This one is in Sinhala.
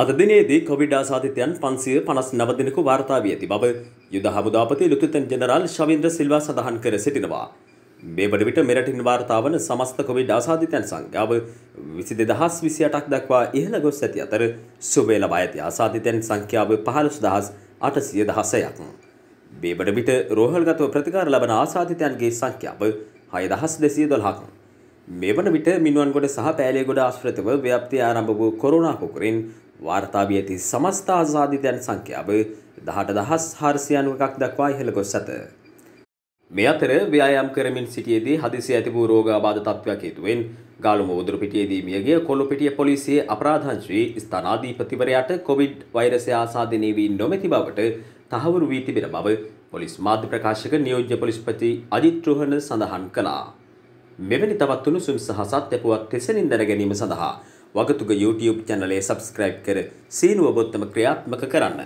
අද දිනේදී කොවිඩ් ආසාධිතයන් පන්සිය පනස් නවදිනකු වාර්තා වී ඇති බව යුද හමුදාපති ලුතුතන් ජනරාල් ශවින්ද්‍ර සිල්වා සඳහන් කර සිටිනවා. මේ වන විට මෙරටින් වාර්තාාවන සමස්ත කොවිඩ් ආසාධිතයන් සංඛ්‍යාව විසි දෙදහස් විසි අටක් දක්වා ඉහළ ගොස් ඇති අතර සුවේ ලබා ඇති ආසාධිතයන් සංඛ්‍යාව පහළොස් දහස් අටසිය දහසයක්. බේබට පිට රෝහල්ගතව ප්‍රතිකාර ලබන ආසාධිතයන්ගේ සංඛ්‍යාව හය දහස් දෙසිය දොල්හක්. මේ වන විට මිනුවන්ගොඩ සහ පෑලේ ගොඩ ආශ්‍රතව ව්‍යප්ති ආරම්භ වූ කොරුණා කුකරින් වාර්තාාවී ඇති සමස්ථ ආසාධිතයන් සංඛ්‍යාව දහට දහස් හාරසියනුවකක් දක්වා ඉහළ ගොස් ඇත. මෙ අතර ව්‍යයම් කරමින් සිටියේදී හදිසි ඇතිබූ රෝගාබාධ තත්ත්වයක් හේතුවෙන් ගාලුම උදුරපිටියේදී මියගිය කොළොපිටිය පොලිසියේ අපරාධංශී ස්ථානාධීපතිවරයාට කොවිඩ් වෛරසය ආසාදනය වී නොමැති බවට තහවුරු වී තිබෙන බව පොලිස් මාධ්‍ය ප්‍රකාශක නියෝජ්‍ය පොලිස්පති අජිත් රෝහණ සඳහන් කළා. මෙවැනි තවත් උණුසුම් සහ සත්‍යපුවත් තෙසනින් දැන ගැනීම සඳහා වගතුග YouTube චැනලේ සබස්ක්‍රයිබ් කර සීනුව බොත්තම ක්‍රියාත්මක කරන්න.